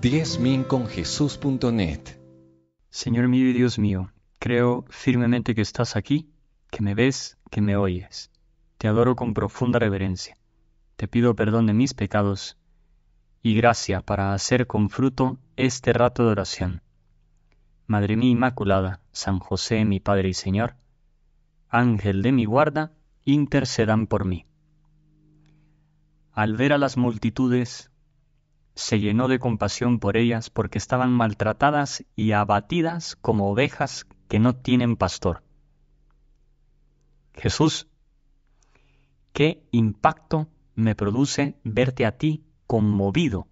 10 Señor mío y Dios mío, creo firmemente que estás aquí, que me ves, que me oyes. Te adoro con profunda reverencia. Te pido perdón de mis pecados y gracia para hacer con fruto este rato de oración. Madre mía Inmaculada, San José mi Padre y Señor, Ángel de mi guarda, intercedan por mí. Al ver a las multitudes, se llenó de compasión por ellas porque estaban maltratadas y abatidas como ovejas que no tienen pastor. Jesús, qué impacto me produce verte a ti conmovido.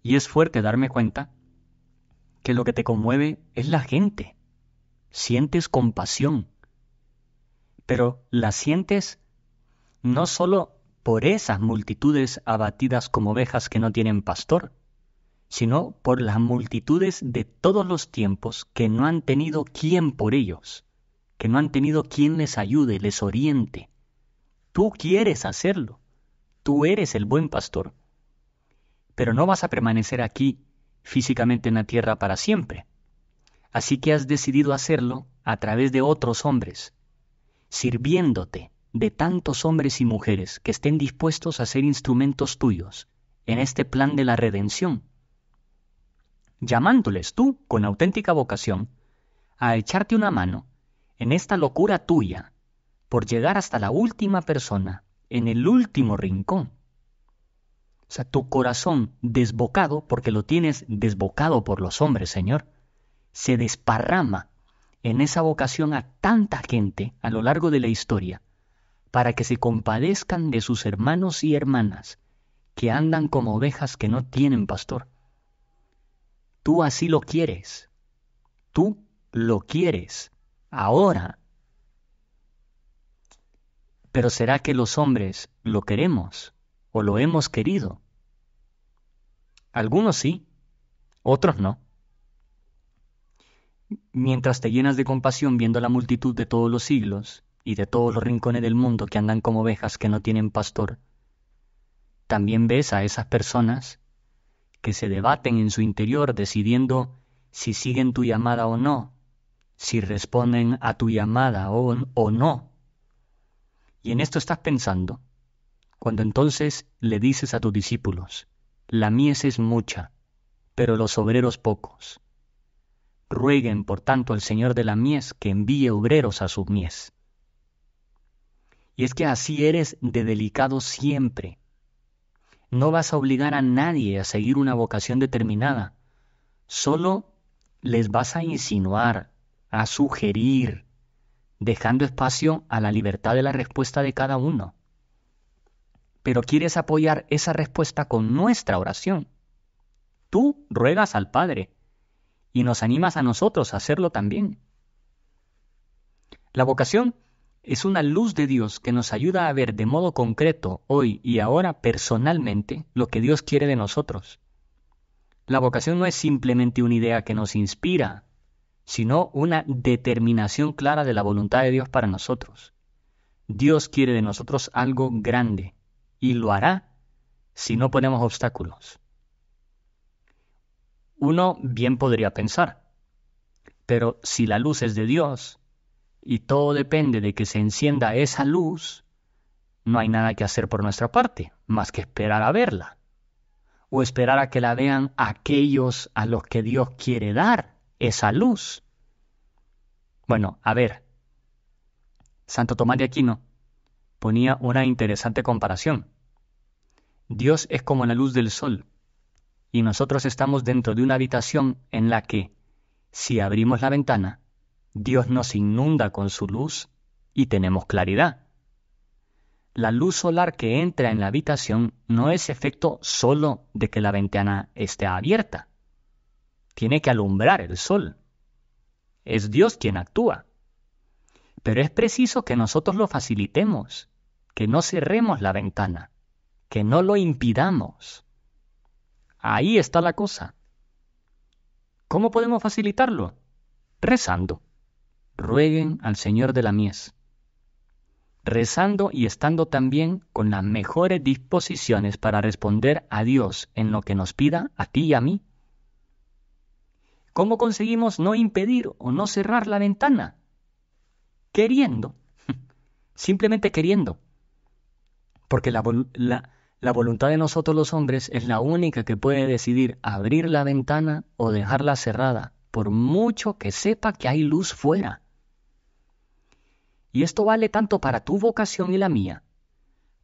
Y es fuerte darme cuenta que lo que te conmueve es la gente. Sientes compasión, pero la sientes no solo por esas multitudes abatidas como ovejas que no tienen pastor, sino por las multitudes de todos los tiempos que no han tenido quien por ellos, que no han tenido quien les ayude, les oriente. Tú quieres hacerlo, tú eres el buen pastor, pero no vas a permanecer aquí físicamente en la tierra para siempre. Así que has decidido hacerlo a través de otros hombres, sirviéndote, de tantos hombres y mujeres que estén dispuestos a ser instrumentos tuyos en este plan de la redención, llamándoles tú, con auténtica vocación, a echarte una mano en esta locura tuya por llegar hasta la última persona, en el último rincón. O sea, tu corazón desbocado, porque lo tienes desbocado por los hombres, Señor, se desparrama en esa vocación a tanta gente a lo largo de la historia para que se compadezcan de sus hermanos y hermanas, que andan como ovejas que no tienen pastor. Tú así lo quieres. Tú lo quieres. Ahora. Pero ¿será que los hombres lo queremos o lo hemos querido? Algunos sí, otros no. Mientras te llenas de compasión viendo a la multitud de todos los siglos, y de todos los rincones del mundo que andan como ovejas que no tienen pastor. También ves a esas personas que se debaten en su interior decidiendo si siguen tu llamada o no, si responden a tu llamada o, no. Y en esto estás pensando, cuando entonces le dices a tus discípulos, la mies es mucha, pero los obreros pocos. Rueguen, por tanto, al Señor de la mies que envíe obreros a su mies. Y es que así eres de delicado siempre. No vas a obligar a nadie a seguir una vocación determinada. Solo les vas a insinuar, a sugerir, dejando espacio a la libertad de la respuesta de cada uno. Pero quieres apoyar esa respuesta con nuestra oración. Tú ruegas al Padre y nos animas a nosotros a hacerlo también. La vocación es una luz de Dios que nos ayuda a ver de modo concreto, hoy y ahora, personalmente, lo que Dios quiere de nosotros. La vocación no es simplemente una idea que nos inspira, sino una determinación clara de la voluntad de Dios para nosotros. Dios quiere de nosotros algo grande y lo hará si no ponemos obstáculos. Uno bien podría pensar, pero si la luz es de Dios, y todo depende de que se encienda esa luz, no hay nada que hacer por nuestra parte, más que esperar a verla, o esperar a que la vean aquellos a los que Dios quiere dar esa luz. Bueno, a ver, Santo Tomás de Aquino ponía una interesante comparación. Dios es como la luz del sol, y nosotros estamos dentro de una habitación en la que, si abrimos la ventana, Dios nos inunda con su luz y tenemos claridad. La luz solar que entra en la habitación no es efecto solo de que la ventana esté abierta. Tiene que alumbrar el sol. Es Dios quien actúa. Pero es preciso que nosotros lo facilitemos, que no cerremos la ventana, que no lo impidamos. Ahí está la cosa. ¿Cómo podemos facilitarlo? Rezando rueguen al Señor de la mies, rezando y estando también con las mejores disposiciones para responder a Dios en lo que nos pida a ti y a mí. ¿Cómo conseguimos no impedir o no cerrar la ventana? Queriendo, simplemente queriendo, porque la, la voluntad de nosotros los hombres es la única que puede decidir abrir la ventana o dejarla cerrada, por mucho que sepa que hay luz fuera. Y esto vale tanto para tu vocación y la mía,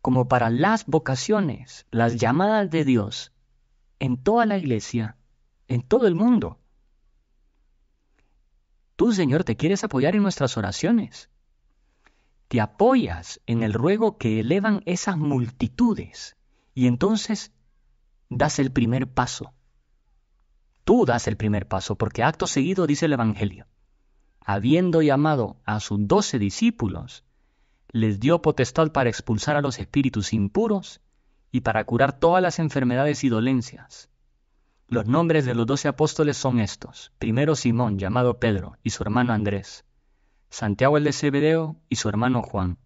como para las vocaciones, las llamadas de Dios, en toda la iglesia, en todo el mundo. Tú, Señor, te quieres apoyar en nuestras oraciones. Te apoyas en el ruego que elevan esas multitudes y entonces das el primer paso. Tú das el primer paso porque acto seguido dice el Evangelio habiendo llamado a sus doce discípulos, les dio potestad para expulsar a los espíritus impuros y para curar todas las enfermedades y dolencias. Los nombres de los doce apóstoles son estos. Primero Simón, llamado Pedro, y su hermano Andrés. Santiago el de Zebedeo y su hermano Juan.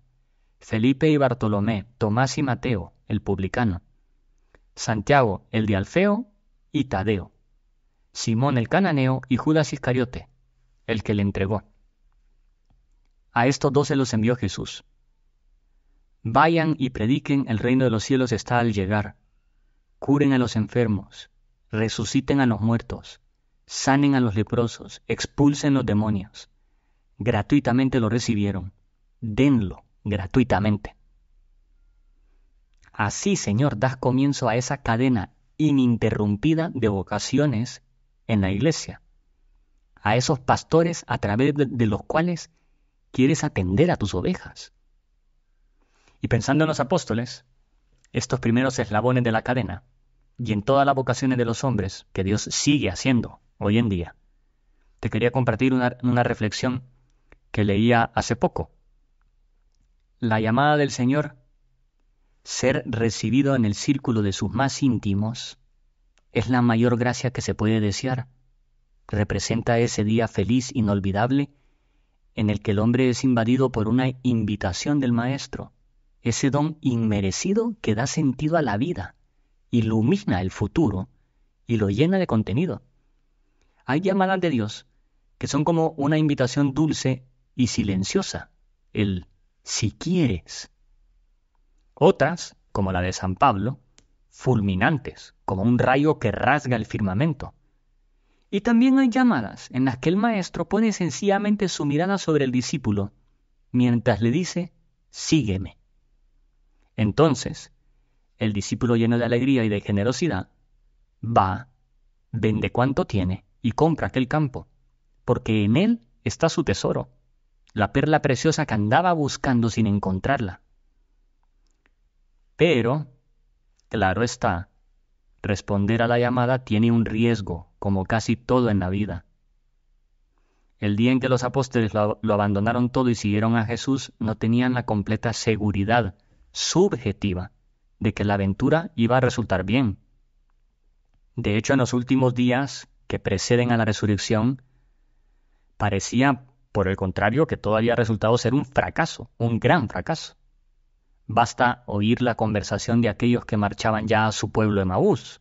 Felipe y Bartolomé, Tomás y Mateo, el publicano. Santiago el de Alfeo y Tadeo. Simón el cananeo y Judas Iscariote, el que le entregó. A estos doce los envió Jesús. Vayan y prediquen el reino de los cielos está al llegar. Curen a los enfermos, resuciten a los muertos, sanen a los leprosos, expulsen los demonios. Gratuitamente lo recibieron. Denlo gratuitamente. Así, Señor, das comienzo a esa cadena ininterrumpida de vocaciones en la iglesia a esos pastores a través de, los cuales quieres atender a tus ovejas. Y pensando en los apóstoles, estos primeros eslabones de la cadena, y en todas las vocaciones de los hombres que Dios sigue haciendo hoy en día, te quería compartir una reflexión que leía hace poco. La llamada del Señor, ser recibido en el círculo de sus más íntimos, es la mayor gracia que se puede desear representa ese día feliz inolvidable en el que el hombre es invadido por una invitación del Maestro, ese don inmerecido que da sentido a la vida, ilumina el futuro y lo llena de contenido. Hay llamadas de Dios que son como una invitación dulce y silenciosa, el si quieres. Otras, como la de San Pablo, fulminantes, como un rayo que rasga el firmamento. Y también hay llamadas en las que el maestro pone sencillamente su mirada sobre el discípulo, mientras le dice, sígueme. Entonces, el discípulo lleno de alegría y de generosidad, va, vende cuanto tiene y compra aquel campo, porque en él está su tesoro, la perla preciosa que andaba buscando sin encontrarla. Pero, claro está, responder a la llamada tiene un riesgo como casi todo en la vida. El día en que los apóstoles lo, abandonaron todo y siguieron a Jesús, no tenían la completa seguridad subjetiva de que la aventura iba a resultar bien. De hecho, en los últimos días que preceden a la resurrección, parecía, por el contrario, que todo había resultado ser un fracaso, un gran fracaso. Basta oír la conversación de aquellos que marchaban ya a su pueblo de Maús,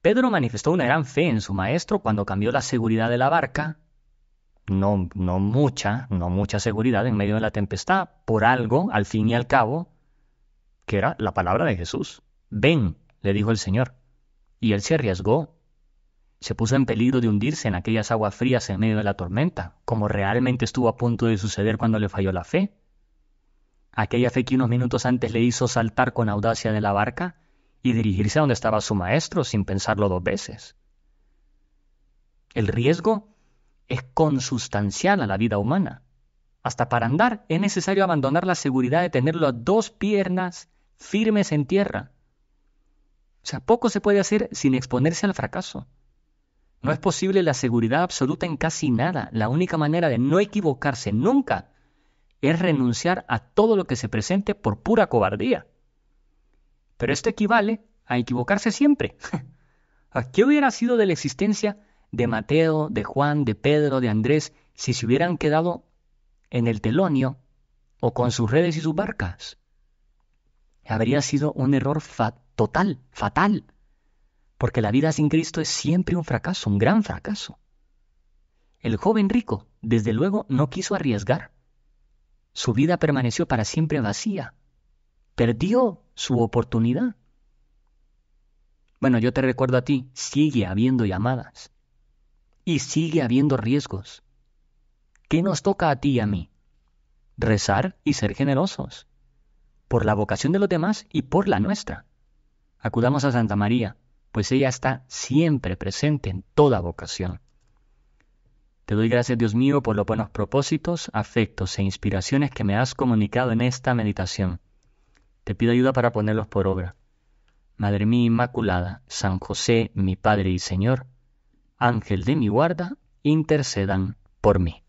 Pedro manifestó una gran fe en su maestro cuando cambió la seguridad de la barca, no, no mucha, no mucha seguridad en medio de la tempestad, por algo, al fin y al cabo, que era la palabra de Jesús. Ven, le dijo el Señor. Y él se arriesgó. Se puso en peligro de hundirse en aquellas aguas frías en medio de la tormenta, como realmente estuvo a punto de suceder cuando le falló la fe. Aquella fe que unos minutos antes le hizo saltar con audacia de la barca, y dirigirse a donde estaba su maestro sin pensarlo dos veces. El riesgo es consustancial a la vida humana. Hasta para andar es necesario abandonar la seguridad de tener las dos piernas firmes en tierra. O sea, poco se puede hacer sin exponerse al fracaso. No es posible la seguridad absoluta en casi nada. La única manera de no equivocarse nunca es renunciar a todo lo que se presente por pura cobardía. Pero esto equivale a equivocarse siempre. ¿Qué hubiera sido de la existencia de Mateo, de Juan, de Pedro, de Andrés, si se hubieran quedado en el telonio o con sus redes y sus barcas? Habría sido un error total, fatal, porque la vida sin Cristo es siempre un fracaso, un gran fracaso. El joven rico, desde luego, no quiso arriesgar. Su vida permaneció para siempre vacía, perdió su oportunidad. Bueno, yo te recuerdo a ti, sigue habiendo llamadas y sigue habiendo riesgos. ¿Qué nos toca a ti y a mí? Rezar y ser generosos, por la vocación de los demás y por la nuestra. Acudamos a Santa María, pues ella está siempre presente en toda vocación. Te doy gracias, Dios mío, por los buenos propósitos, afectos e inspiraciones que me has comunicado en esta meditación te pido ayuda para ponerlos por obra. Madre mía Inmaculada, San José, mi Padre y Señor, Ángel de mi guarda, intercedan por mí.